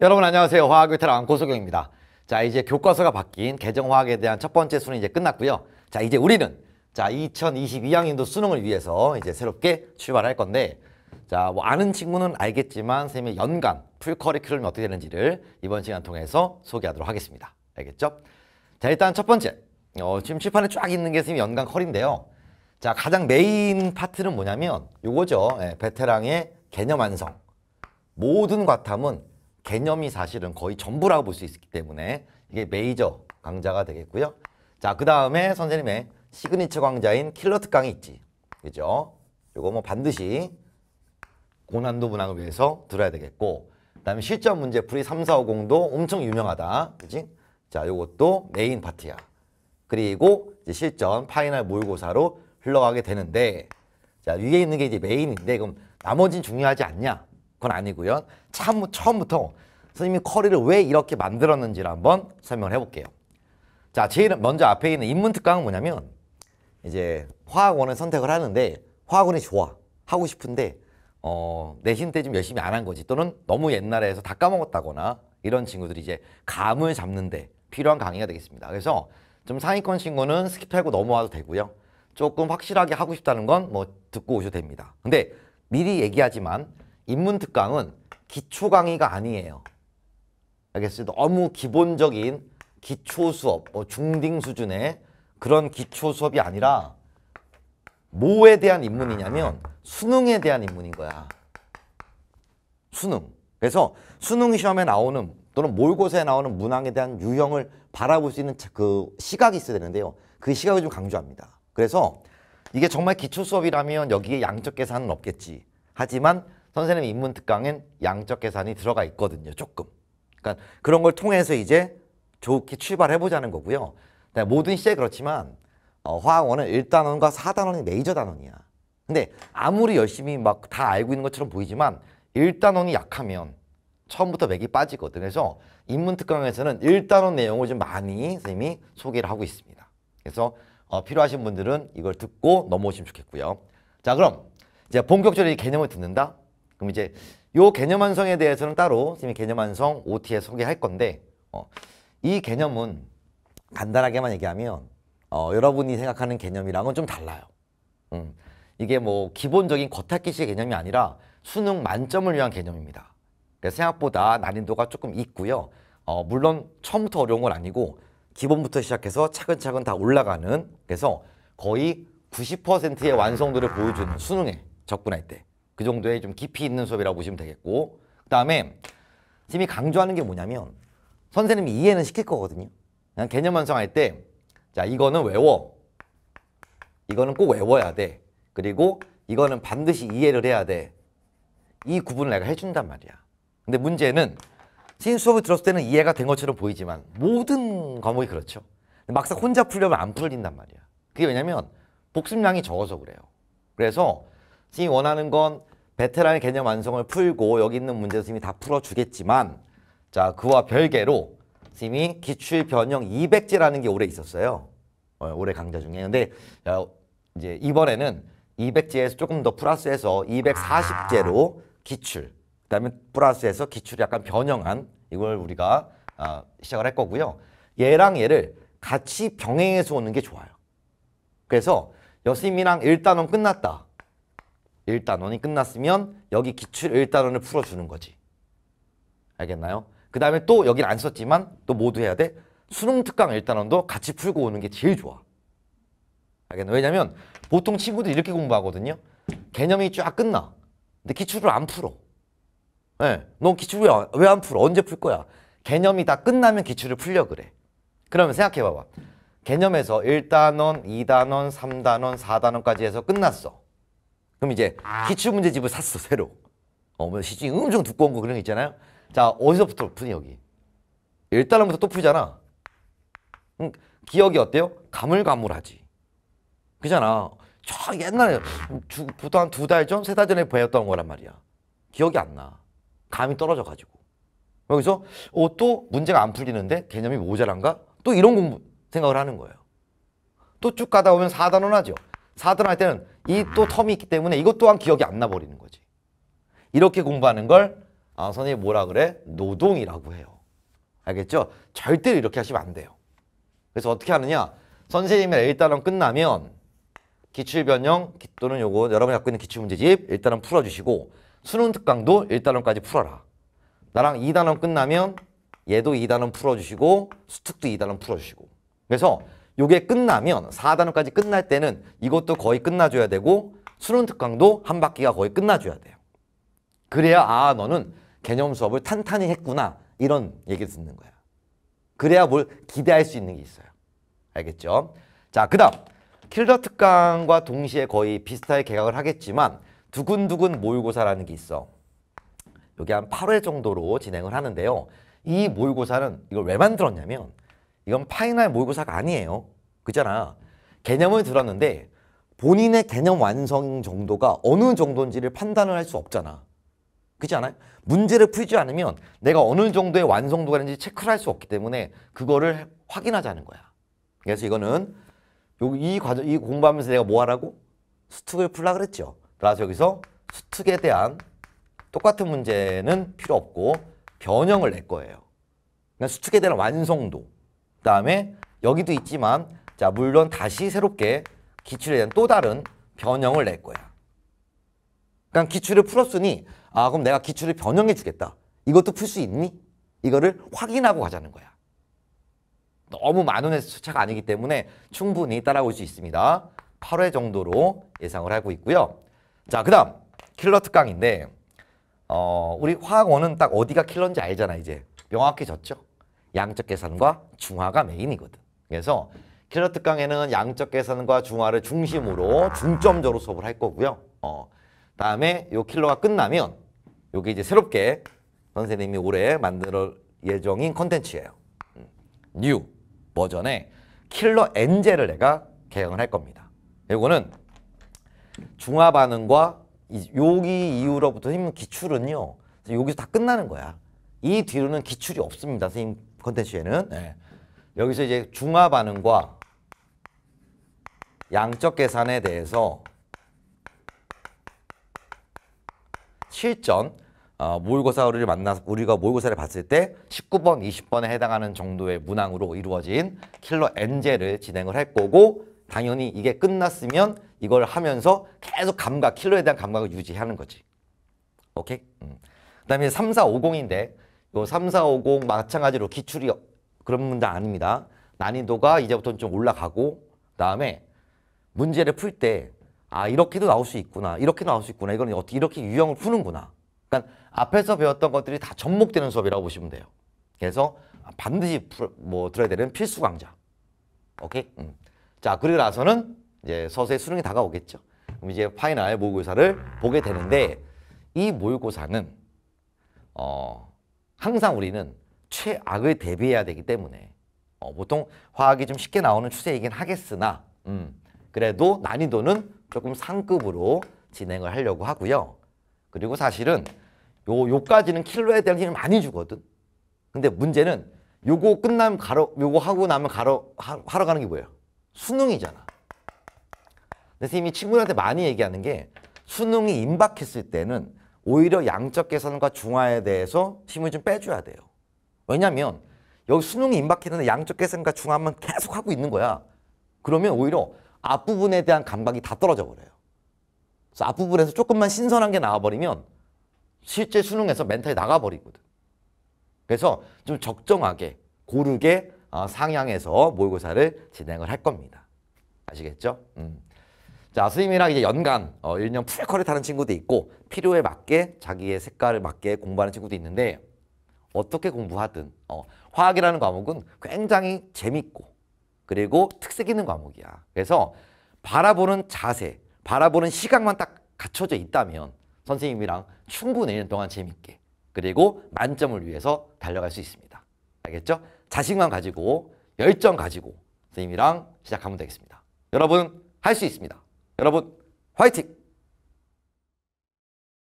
여러분 안녕하세요. 화학 위탈 안고소경입니다. 자 이제 교과서가 바뀐 개정화학에 대한 첫 번째 수는 이제 끝났고요. 자 이제 우리는 자 2022학년도 수능을 위해서 이제 새롭게 출발할 건데 자뭐 아는 친구는 알겠지만 선생님의 연간 풀 커리큘럼이 어떻게 되는지를 이번 시간 통해서 소개하도록 하겠습니다. 알겠죠? 자 일단 첫 번째 어, 지금 칠판에 쫙 있는 게 선생님 연간 컬인데요. 자 가장 메인 파트는 뭐냐면 요거죠. 예, 베테랑의 개념 완성. 모든 과탐은 개념이 사실은 거의 전부라고 볼 수 있기 때문에 이게 메이저 강좌가 되겠고요. 자, 그 다음에 선생님의 시그니처 강좌인 킬러 특강이 있지. 그죠? 이거뭐 반드시 고난도 문항을 위해서 들어야 되겠고 그 다음에 실전 문제 풀이 3450도 엄청 유명하다. 그지? 자, 요것도 메인 파트야. 그리고 이제 실전 파이널 모의고사로 흘러가게 되는데 자, 위에 있는 게 이제 메인인데 그럼 나머지는 중요하지 않냐? 그건 아니고요. 참, 처음부터 선생님이 커리를 왜 이렇게 만들었는지를 한번 설명을 해볼게요. 자, 제일 먼저 앞에 있는 인문 특강은 뭐냐면 이제 화학원을 선택을 하는데 화학원이 좋아 하고 싶은데 어, 내신 때 좀 열심히 안 한 거지 또는 너무 옛날에 해서 다 까먹었다거나 이런 친구들이 이제 감을 잡는데 필요한 강의가 되겠습니다. 그래서 좀 상위권 친구는 스킵하고 넘어와도 되고요. 조금 확실하게 하고 싶다는 건 뭐 듣고 오셔도 됩니다. 근데 미리 얘기하지만 인문특강은 기초 강의가 아니에요. 알겠어요? 너무 기본적인 기초 수업, 뭐 중딩 수준의 그런 기초 수업이 아니라 뭐에 대한 입문이냐면 수능에 대한 입문인 거야. 수능. 그래서 수능 시험에 나오는 또는 몰고사에 나오는 문항에 대한 유형을 바라볼 수 있는 그 시각이 있어야 되는데요. 그 시각을 좀 강조합니다. 그래서 이게 정말 기초 수업이라면 여기에 양적 계산은 없겠지. 하지만 선생님 입문 특강엔 양적 계산이 들어가 있거든요. 조금. 그러니까 그런 걸 통해서 이제 좋게 출발해 보자는 거고요. 모든 시에 그렇지만 어, 화학원은 1단원과 4단원이 메이저 단원이야. 근데 아무리 열심히 막 다 알고 있는 것처럼 보이지만 1단원이 약하면 처음부터 맥이 빠지거든. 그래서 인문특강에서는 1단원 내용을 좀 많이 선생님이 소개를 하고 있습니다. 그래서 어, 필요하신 분들은 이걸 듣고 넘어오시면 좋겠고요. 자 그럼 이제 본격적으로 이 개념을 듣는다. 그럼 이제 이 개념 완성에 대해서는 따로 선생님이 개념 완성 OT에 소개할 건데 어, 이 개념은 간단하게만 얘기하면 어, 여러분이 생각하는 개념이랑은 좀 달라요. 음, 이게 뭐 기본적인 겉핥기식 개념이 아니라 수능 만점을 위한 개념입니다. 그래서 그러니까 생각보다 난이도가 조금 있고요. 어, 물론 처음부터 어려운 건 아니고 기본부터 시작해서 차근차근 다 올라가는 그래서 거의 90%의 완성도를 보여주는 수능에 접근할 때그 정도의 좀 깊이 있는 수업이라고 보시면 되겠고 그 다음에 팀이 강조하는 게 뭐냐면 선생님이 이해는 시킬 거거든요. 그냥 개념 완성할 때자 이거는 외워. 이거는 꼭 외워야 돼. 그리고 이거는 반드시 이해를 해야 돼. 이 구분을 내가 해준단 말이야. 근데 문제는 신 수업을 들었을 때는 이해가 된 것처럼 보이지만 모든 과목이 그렇죠. 막상 혼자 풀려면 안 풀린단 말이야. 그게 왜냐면 복습량이 적어서 그래요. 그래서 선생님이 원하는 건 베테랑의 개념 완성을 풀고 여기 있는 문제 선생님이 다 풀어주겠지만 자 그와 별개로 선생님이 기출 변형 200제라는 게 올해 있었어요. 어, 올해 강좌 중에. 근데 어, 이제 이번에는 200제에서 조금 더 플러스해서 240제로 아. 기출 그다음에 플러스해서 기출 약간 변형한 이걸 우리가 아, 시작을 할 거고요. 얘랑 얘를 같이 병행해서 오는 게 좋아요. 그래서 여심이랑 일단원 끝났다. 1단원이 끝났으면 여기 기출 1단원을 풀어주는 거지. 알겠나요? 그 다음에 또여길안 썼지만 또 모두 해야 돼. 수능 특강 1단원도 같이 풀고 오는 게 제일 좋아. 알겠나? 왜냐면 보통 친구들이 렇게 공부하거든요. 개념이 쫙 끝나. 근데 기출을 안 풀어. 예, 네. 너 기출 을왜 안 풀어? 언제 풀 거야? 개념이 다 끝나면 기출을 풀려 그래. 그러면 생각해봐봐. 개념에서 1단원, 2단원, 3단원, 4단원까지 해서 끝났어. 그럼 이제 아. 기출 문제집을 샀어 새로. 어머 뭐 시중에 엄청 두꺼운 거 그런 거 있잖아요. 자 어디서부터 푸니 여기? 1단원부터 또 푸잖아. 음, 기억이 어때요? 가물가물하지. 그잖아. 저 옛날에 주, 보통 한 두 달 전, 세 달 전에 배웠던 거란 말이야. 기억이 안 나. 감이 떨어져가지고. 여기서 어, 또 문제가 안 풀리는데 개념이 모자란가? 또 이런 공부 생각을 하는 거예요. 또 쭉 가다 보면 4단원 하죠. 4단원 할 때는 이또 텀이 있기 때문에 이것 또한 기억이 안 나버리는 거지. 이렇게 공부하는 걸 아, 선생님 뭐라 그래? 노동이라고 해요. 알겠죠? 절대로 이렇게 하시면 안 돼요. 그래서 어떻게 하느냐? 선생님의 일단원 끝나면 기출변형 또는 요거 여러분이 갖고 있는 기출문제집 일단원 풀어주시고 수능특강도 일단원까지 풀어라. 나랑 2단원 e 끝나면 얘도 2단원 e 풀어주시고 수특도 2단원 e 풀어주시고 그래서 요게 끝나면 4단원까지 끝날 때는 이것도 거의 끝나줘야 되고 수능 특강도 한 바퀴가 거의 끝나줘야 돼요. 그래야 아 너는 개념 수업을 탄탄히 했구나 이런 얘기를 듣는 거야. 그래야 뭘 기대할 수 있는 게 있어요. 알겠죠? 자, 그 다음 킬러 특강과 동시에 거의 비슷하게 개각을 하겠지만 두근두근 모의고사라는 게 있어. 여기 한 8회 정도로 진행을 하는데요. 이 모의고사는 이걸 왜 만들었냐면 이건 파이널 모의고사가 아니에요. 그잖아. 개념을 들었는데 본인의 개념 완성 정도가 어느 정도인지를 판단을 할 수 없잖아. 그렇지 않아요? 문제를 풀지 않으면 내가 어느 정도의 완성도가 있는지 체크를 할 수 없기 때문에 그거를 확인하자는 거야. 그래서 이거는 이 과정, 이 공부하면서 내가 뭐 하라고? 수특을 풀라 그랬죠. 그래서 여기서 수특에 대한 똑같은 문제는 필요 없고 변형을 낼 거예요. 그러 그러니까 수특에 대한 완성도. 그 다음에 여기도 있지만 자 물론 다시 새롭게 기출에 대한 또 다른 변형을 낼 거야. 그러니까 기출을 풀었으니 아 그럼 내가 기출을 변형해 주겠다. 이것도 풀 수 있니? 이거를 확인하고 가자는 거야. 너무 많은 수차가 아니기 때문에 충분히 따라올 수 있습니다. 8회 정도로 예상을 하고 있고요. 자, 그 다음 킬러 특강인데 어, 우리 화학원은 딱 어디가 킬러인지 알잖아 이제. 명확해졌죠? 양적 계산과 중화가 메인이거든. 그래서 킬러트 강에는 양적 계산과 중화를 중심으로 중점적으로 수업을 할 거고요. 어. 다음에 요 킬러가 끝나면 요게 이제 새롭게 선생님이 올해 만들 예정인 컨텐츠예요. 뉴 음, 버전의 킬러 엔젤을 내가 개강을 할 겁니다. 요거는 중화 반응과 여기 이후로부터 힘 기출은요. 여기서 다 끝나는 거야. 이 뒤로는 기출이 없습니다. 선생님 컨텐츠에는 네. 여기서 이제 중화 반응과 양적 계산에 대해서 실전 어, 모의고사를 만나 우리가 모의고사를 봤을 때 19번, 20번에 해당하는 정도의 문항으로 이루어진 킬러 엔젤을 진행을 할 거고 당연히 이게 끝났으면 이걸 하면서 계속 감각, 킬러에 대한 감각을 유지하는 거지. 오케이? 음. 그 다음에 3, 4, 5, 0인데 요 3, 4, 5, 0 마찬가지로 기출이 그런 문제 아닙니다. 난이도가 이제부터는 좀 올라가고 그다음에 문제를 풀 때 아 이렇게도 나올 수 있구나 이렇게 나올 수 있구나 이거는 어떻게 이렇게 유형을 푸는구나 그러니까 앞에서 배웠던 것들이 다 접목되는 수업이라고 보시면 돼요 그래서 반드시 풀, 뭐 들어야 되는 필수 강좌 오케이 음. 자 그리고 나서는 이제 서서히 수능이 다가오겠죠 그럼 이제 파이널 모의고사를 보게 되는데 이 모의고사는 어 항상 우리는 최악을 대비해야 되기 때문에 어, 보통 화학이 좀 쉽게 나오는 추세이긴 하겠으나 음, 그래도 난이도는 조금 상급으로 진행을 하려고 하고요. 그리고 사실은 요, 요까지는 킬로에 대한 힘을 많이 주거든. 근데 문제는 요거 끝나면 가로, 요거 하고 나면 가로, 하, 하러 가는 게 뭐예요? 수능이잖아. 선생님이 친구들한테 많이 얘기하는 게 수능이 임박했을 때는 오히려 양적 개선과 중화에 대해서 힘을 좀 빼줘야 돼요. 왜냐하면 여기 수능이 임박했는 양적 개선과 중화만 계속 하고 있는 거야. 그러면 오히려 앞부분에 대한 감각이 다 떨어져 버려요. 그래서 앞부분에서 조금만 신선한 게 나와버리면 실제 수능에서 멘탈이 나가버리거든. 그래서 좀 적정하게 고르게 어, 상향해서 모의고사를 진행을 할 겁니다. 아시겠죠? 음. 자, 스님이랑 이제 연간 어, 1년 풀커리 타는 친구도 있고 필요에 맞게 자기의 색깔을 맞게 공부하는 친구도 있는데 어떻게 공부하든 어, 화학이라는 과목은 굉장히 재밌고 그리고 특색 있는 과목이야. 그래서 바라보는 자세, 바라보는 시각만 딱 갖춰져 있다면 선생님이랑 충분히 1년 동안 재밌게 그리고 만점을 위해서 달려갈 수 있습니다. 알겠죠? 자신감 가지고 열정 가지고 선생님이랑 시작하면 되겠습니다. 여러분 할 수 있습니다. 여러분 화이팅!